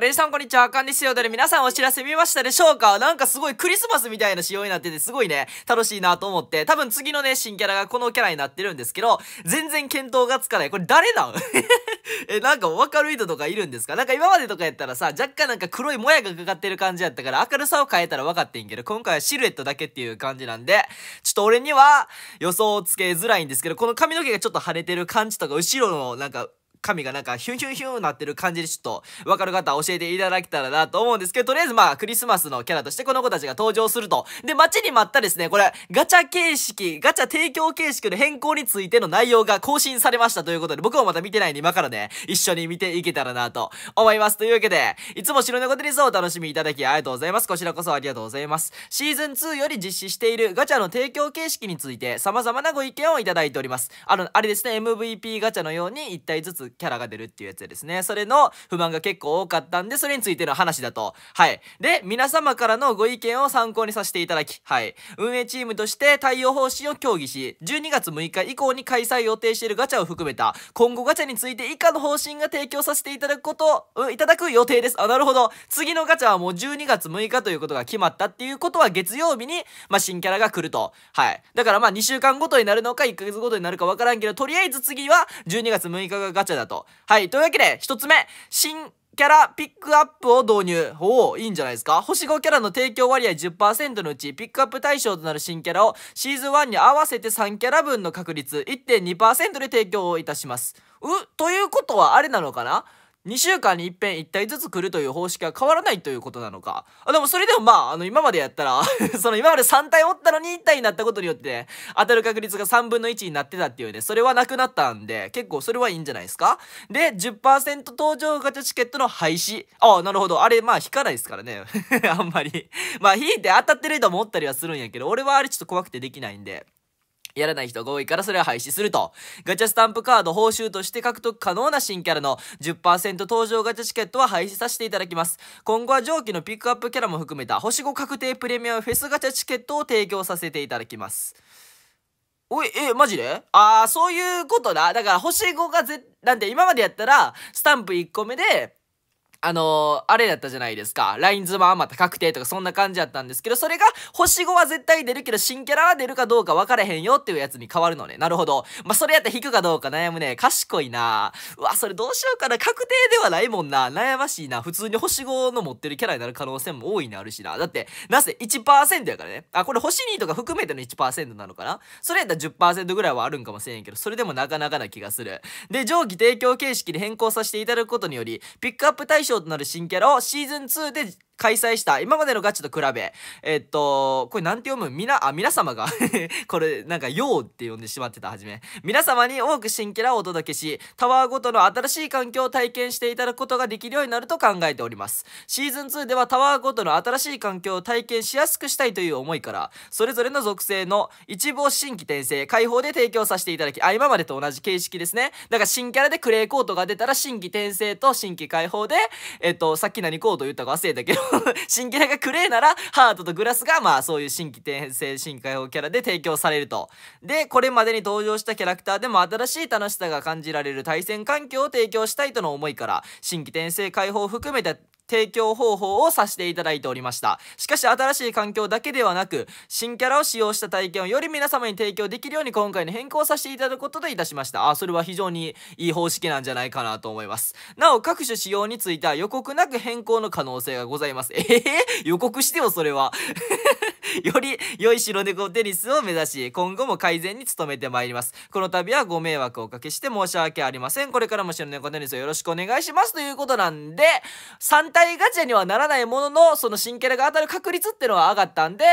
レジさんこんにちは、あかんですよ。ど皆さんお知らせ見ましたでしょうかなんかすごいクリスマスみたいな仕様になってて、すごいね、楽しいなと思って、多分次のね、新キャラがこのキャラになってるんですけど、全然見当がつかない。これ誰なん え、なんか分かる人とかいるんですかなんか今までとかやったらさ、若干なんか黒いもやがかかってる感じやったから、明るさを変えたら分かってんけど、今回はシルエットだけっていう感じなんで、ちょっと俺には予想つけづらいんですけど、この髪の毛がちょっと腫れてる感じとか、後ろのなんか、髪がなんかヒュンヒュンヒュンなってる感じでちょっとわかる方教えていただけたらなと思うんですけど、とりあえずまあクリスマスのキャラとしてこの子たちが登場すると。で、待ちに待ったですね、これガチャ形式、ガチャ提供形式の変更についての内容が更新されましたということで、僕もまた見てないんで今からね、一緒に見ていけたらなと思います。というわけで、いつも白猫テニスをお楽しみいただきありがとうございます。こちらこそありがとうございます。シーズン2より実施しているガチャの提供形式について様々なご意見をいただいております。あの、あれですね、MVP ガチャのように1体ずつキャラが出るっていうやつですね。それの不満が結構多かったんで、それについての話だと。はい。で、皆様からのご意見を参考にさせていただき、はい。運営チームとして対応方針を協議し、12月6日以降に開催予定しているガチャを含めた、今後ガチャについて以下の方針が提供させていただくこと、うん、いただく予定です。あ、なるほど。次のガチャはもう12月6日ということが決まったっていうことは月曜日に、まあ、新キャラが来ると。はい。だからまあ2週間ごとになるのか1ヶ月ごとになるかわからんけど、とりあえず次は12月6日がガチャだだと。はい。というわけで、一つ目、新キャラピックアップを導入。おお、いいんじゃないですか星5キャラの提供割合10%のうち、ピックアップ対象となる新キャラをシーズン1に合わせて3キャラ分の確率1.2%で提供をいたします。う、ということはあれなのかな2週間に一遍1体ずつ来るという方式は変わらないということなのか。あ、でもそれでもまあ、あの、今までやったら その今まで3体おったのに1体になったことによって、ね、当たる確率が3分の1になってたっていうね、それはなくなったんで、結構それはいいんじゃないですかで、10%登場ガチャチケットの廃止。ああ、なるほど。あれ、まあ、引かないですからね。あんまりまあ、引いて当たってると思ったりはするんやけど、俺はあれちょっと怖くてできないんで。やらない人が多いからそれは廃止すると。ガチャスタンプカード報酬として獲得可能な新キャラの10%登場ガチャチケットは廃止させていただきます。今後は上記のピックアップキャラも含めた星5確定プレミアムフェスガチャチケットを提供させていただきます。おい、え、マジでああ、そういうことだ。だから星5がぜ、なんて今までやったら、スタンプ1個目で、あのー、あれだったじゃないですか。ラインズマまた確定とかそんな感じだったんですけど、それが星5は絶対出るけど、新キャラは出るかどうか分からへんよっていうやつに変わるのね。なるほど。まあ、それやったら引くかどうか悩むね。賢いなうわ、それどうしようかな。確定ではないもんな。悩ましいな。普通に星5の持ってるキャラになる可能性も多いにあるしな。だって、なぜ1%やからね。あ、これ星2とか含めての1%なのかなそれやったら10%ぐらいはあるんかもしれんけど、それでもなかなかな気がする。で、上記提供形式に変更させていただくことにより、ピックアップ対象となる新キャラをシーズン2で開催した今までのガチと比べ、えっと、これなんて読むみな、あ、皆様が これなんか、ようって呼んでしまってた、はじめ。皆様に多く新キャラをお届けし、タワーごとの新しい環境を体験していただくことができるようになると考えております。シーズン2ではタワーごとの新しい環境を体験しやすくしたいという思いから、それぞれの属性の一部を新規転生、開放で提供させていただき、あ、今までと同じ形式ですね。だから新キャラでクレーコートが出たら、新規転生と新規開放で、えっと、さっき何コート言ったか忘れたけど 新キャラがクレーなら、ハートとグラスが、まあそういう新規転生新解放キャラで提供されると。で、これまでに登場したキャラクターでも新しい楽しさが感じられる対戦環境を提供したいとの思いから、新規転生解放を含めた提供方法をさせていただいておりました。しかし新しい環境だけではなく、新キャラを使用した体験をより皆様に提供できるように今回の変更させていただくことでいたしました。あ、それは非常にいい方式なんじゃないかなと思います。なお、各種仕様については予告なく変更の可能性がございます。ええー、予告してよ、それは。より良い白猫テニスを目指し、今後も改善に努めてまいります。この度はご迷惑をおかけして申し訳ありません。これからも白猫テニスをよろしくお願いしますということなんで、3体ガチャにはならないものの、その新キャラが当たる確率ってのは上がったんで、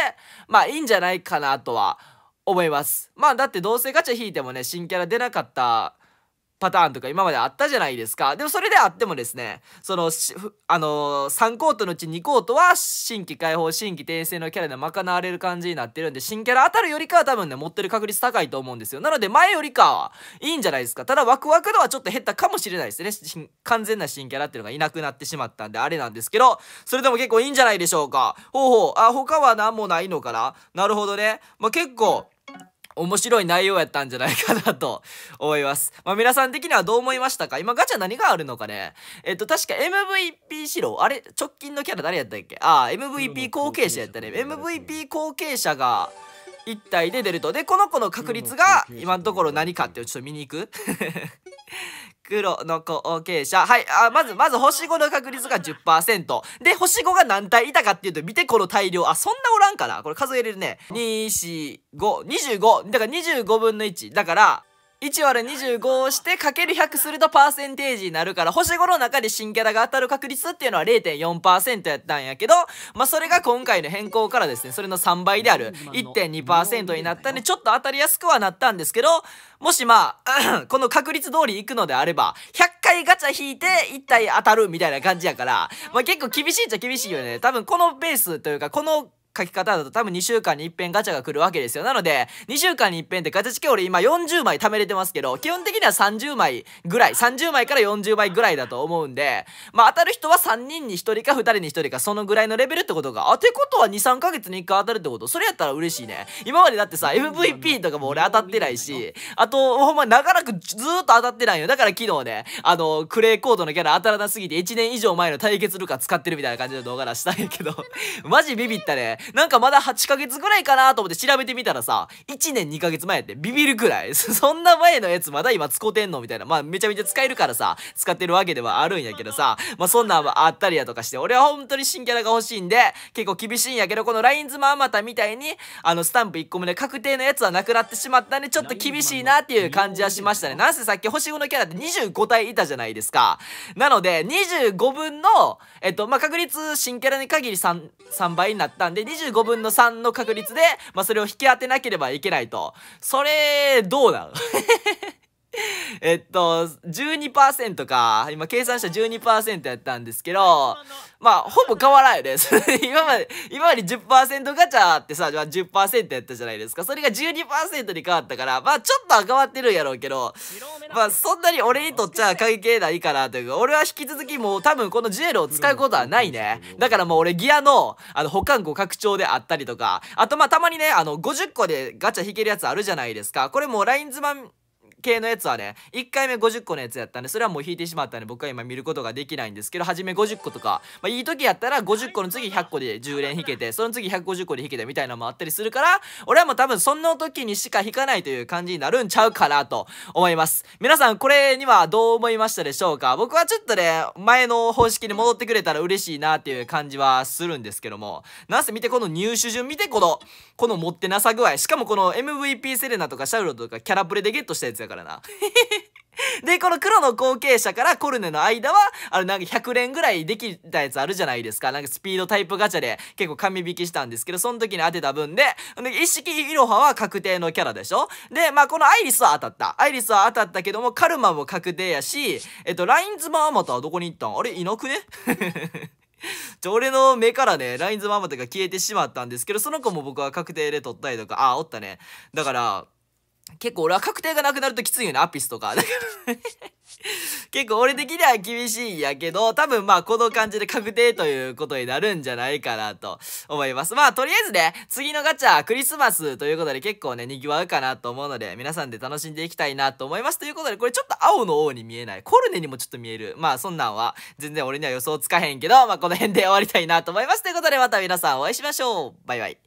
まあいいんじゃないかなとは思います。まあだってどうせガチャ引いてもね、新キャラ出なかったパターンとか今まであったじゃないですか。でもそれであってもですね、その、あのー、3コートのうち2コートは新規解放、新規転生のキャラで賄われる感じになってるんで、新キャラ当たるよりかは多分ね、持ってる確率高いと思うんですよ。なので前よりかはいいんじゃないですか。ただワクワク度はちょっと減ったかもしれないですね。完全な新キャラっていうのがいなくなってしまったんで、あれなんですけど、それでも結構いいんじゃないでしょうか。ほうほう。あ、他は何もないのかななるほどね。まあ、結構、面白い内容やったんじゃないかなと思います。まあ、皆さん的にはどう思いましたか今ガチャ何があるのかねえっと、確か MVP シロあれ直近のキャラ誰やったっけああ、MVP 後継者やったね。MVP 後継者が、1体で出ると。で、この子の確率が今のところ何かっていうちょっと見に行く 黒の後継者。はい。あ、まず、まず星5の確率が10%。で、星5が何体いたかっていうと、見てこの大量。あ、そんなおらんかなこれ数えれるね。2、4、5、25。だから25分の1。だから、1割25をしてかける100するとパーセンテージになるから星5の中で新キャラが当たる確率っていうのは0.4%やったんやけどまあそれが今回の変更からですねそれの3倍である1.2%になったんでちょっと当たりやすくはなったんですけどもしまあ この確率通り行くのであれば100回ガチャ引いて1体当たるみたいな感じやからまあ結構厳しいっちゃ厳しいよね多分このベースというかこの書き方だと多分2週間に一遍ガチャが来るわけですよ。なので、2週間に一遍ってガチャチケ俺今40枚貯めれてますけど、基本的には30枚ぐらい、30枚から40枚ぐらいだと思うんで、まあ当たる人は3人に1人か2人に1人かそのぐらいのレベルってことが、あ、てことは2、3ヶ月に1回当たるってことそれやったら嬉しいね。今までだってさ、MVP とかも俺当たってないし、あと、ほんま長らくずーっと当たってないよ。だから昨日ね、あの、クレーコードのキャラ当たらなすぎて1年以上前の対決ルカ使ってるみたいな感じの動画出したんやけど、マジビビったね。なんかまだ8ヶ月ぐらいかなと思って調べてみたらさ、1年2ヶ月前やってビビるくらい。そんな前のやつまだ今使うてんのみたいな。まあめちゃめちゃ使えるからさ、使ってるわけではあるんやけどさ、まあそんなんはあったりやとかして、俺は本当に新キャラが欲しいんで、結構厳しいんやけど、このラインズマあまたみたいに、あのスタンプ1個目で確定のやつはなくなってしまったんで、ちょっと厳しいなっていう感じはしましたね。なんせさっき星5のキャラって25体いたじゃないですか。なので、25分の、えっと、まあ確率新キャラに限り 3, 3倍になったんで、25分の3の確率で、まあ、それを引き当てなければいけないと。それ、どうなん えっと、12%か。今計算した12%やったんですけど、まあ、ほぼ変わらんよね。今まで、今まで10%ガチャってさ、10%やったじゃないですか。それが12%に変わったから、まあ、ちょっとは変わってるんやろうけど、まあ、そんなに俺にとっちゃ関係ないかなというか、俺は引き続きもう多分このジュエルを使うことはないね。だからもう俺ギアの、あの、保管庫拡張であったりとか、あとまあ、たまにね、あの、50個でガチャ引けるやつあるじゃないですか。これもうラインズマン、系のやつはね1回目50個のやつやったんでそれはもう引いてしまったんで僕は今見ることができないんですけど初め50個とか、まあ、いい時やったら50個の次100個で10連引けてその次150個で引けてみたいなのもあったりするから俺はもう多分そんな時にしか引かないという感じになるんちゃうかなと思います皆さんこれにはどう思いましたでしょうか僕はちょっとね前の方式に戻ってくれたら嬉しいなっていう感じはするんですけどもなんせ見てこの入手順見てこのこの持ってなさ具合しかもこの MVP セレナとかシャウロとかキャラプレでゲットしたやつやからからな。で、この黒の後継者からコルネの間は、あの、なんか100連ぐらいできたやつあるじゃないですか。なんかスピードタイプガチャで結構神引きしたんですけど、その時に当てた分で、一式イロハは確定のキャラでしょで、まあ、このアイリスは当たった。アイリスは当たったけども、カルマも確定やし、えっと、ラインズマーマとはどこに行ったんあれ、いなくね ちょ、俺の目からね、ラインズママとか消えてしまったんですけど、その子も僕は確定で取ったりとか、あ、おったね。だから、結構俺は確定がなくなるときついよね、アピスとか。結構俺的には厳しいんやけど、多分まあこの感じで確定ということになるんじゃないかなと思います。まあとりあえずね、次のガチャ、クリスマスということで結構ね、賑わうかなと思うので、皆さんで楽しんでいきたいなと思います。ということで、これちょっと青の王に見えない。コルネにもちょっと見える。まあそんなんは全然俺には予想つかへんけど、まあこの辺で終わりたいなと思います。ということでまた皆さんお会いしましょう。バイバイ。